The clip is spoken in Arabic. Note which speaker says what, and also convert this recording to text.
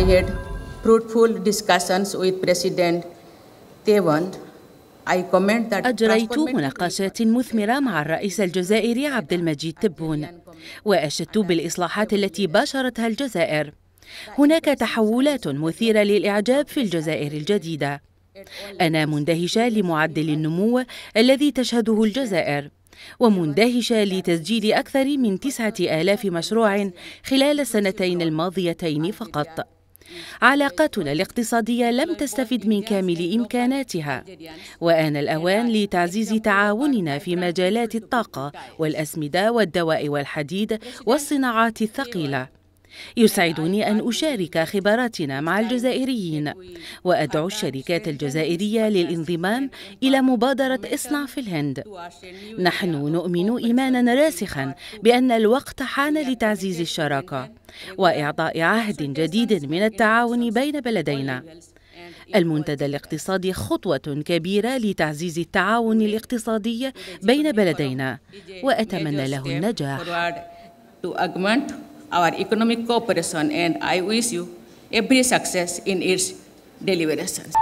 Speaker 1: I had fruitful discussions with President Tewand أجريت
Speaker 2: مناقشات مثمرة مع الرئيس الجزائري عبد المجيد تبون وأشدت بالإصلاحات التي باشرتها الجزائر هناك تحولات مثيرة للإعجاب في الجزائر الجديدة أنا مندهشة لمعدل النمو الذي تشهده الجزائر ومندهشة لتسجيل أكثر من تسعة آلاف مشروع خلال السنتين الماضيتين فقط علاقاتنا الاقتصادية لم تستفد من كامل إمكاناتها وآن الأوان لتعزيز تعاوننا في مجالات الطاقة والأسمدة والدواء والحديد والصناعات الثقيلة يسعدني أن أشارك خبراتنا مع الجزائريين وأدعو الشركات الجزائرية للانضمام إلى مبادرة اصنع في الهند نحن نؤمن إيمانا راسخا بأن الوقت حان لتعزيز الشراكة وإعطاء عهد جديد من التعاون بين بلدينا المنتدى الاقتصادي خطوة كبيرة لتعزيز التعاون الاقتصادي بين بلدينا وأتمنى له النجاح.
Speaker 1: our economic cooperation and I wish you every success in its deliberations.